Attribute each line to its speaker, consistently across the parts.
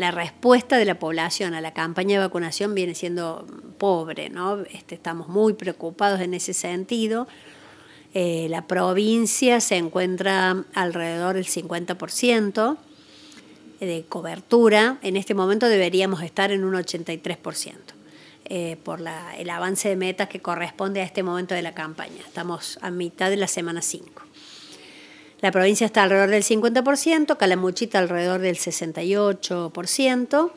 Speaker 1: la respuesta de la población a la campaña de vacunación viene siendo pobre, este, estamos muy preocupados en ese sentido. Eh, la provincia se encuentra alrededor del 50% de cobertura. En este momento deberíamos estar en un 83%. por eh, el avance de metas que corresponde a este momento de la campaña. Estamos a mitad de la semana 5. La provincia está alrededor del 50%, Calamuchita alrededor del 68%.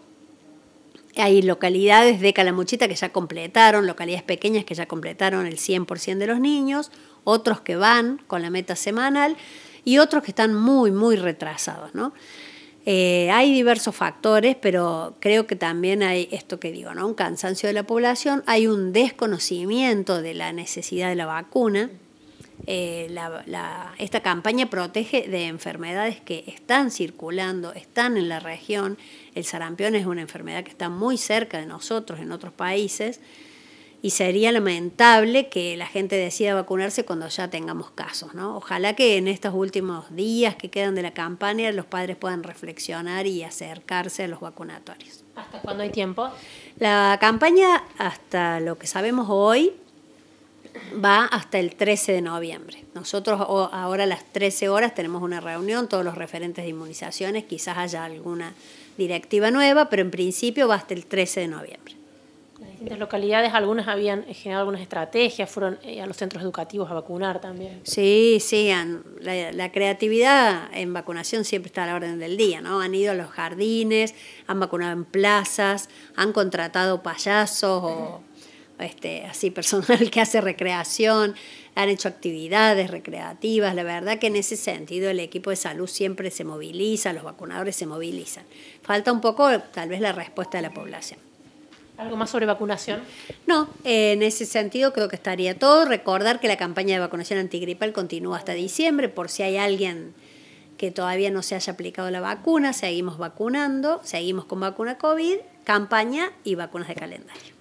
Speaker 1: Hay localidades de Calamuchita que ya completaron, localidades pequeñas que ya completaron el 100% de los niños, otros que van con la meta semanal y otros que están muy, muy retrasados. Eh, hay diversos factores, pero creo que también hay esto que digo, ¿no? un cansancio de la población, hay un desconocimiento de la necesidad de la vacuna. Eh, la, esta campaña protege de enfermedades que están circulando, están en la región. El sarampión es una enfermedad que está muy cerca de nosotros en otros países y sería lamentable que la gente decida vacunarse cuando ya tengamos casos. ¿no? Ojalá que en estos últimos días que quedan de la campaña los padres puedan reflexionar y acercarse a los vacunatorios. ¿Hasta cuándo hay tiempo? La campaña, hasta lo que sabemos hoy, va hasta el 13 de noviembre. Nosotros ahora a las 13 horas tenemos una reunión, todos los referentes de inmunizaciones, quizás haya alguna directiva nueva, pero en principio va hasta el 13 de noviembre. Las localidades, algunas habían generado algunas estrategias, fueron eh, a los centros educativos a vacunar también. Sí, sí, la, la, creatividad en vacunación siempre está a la orden del día, ¿no? Han ido a los jardines, han vacunado en plazas, han contratado payasos o... Este, así personal que hace recreación, han hecho actividades recreativas, la verdad que en ese sentido el equipo de salud siempre se moviliza, los vacunadores se movilizan. Falta un poco tal vez la respuesta de la población. ¿Algo más sobre vacunación? No, en ese sentido creo que estaría todo. Recordar que la campaña de vacunación antigripal continúa hasta diciembre, por si hay alguien que todavía no se haya aplicado la vacuna, seguimos vacunando, seguimos con vacuna COVID, campaña y vacunas de calendario.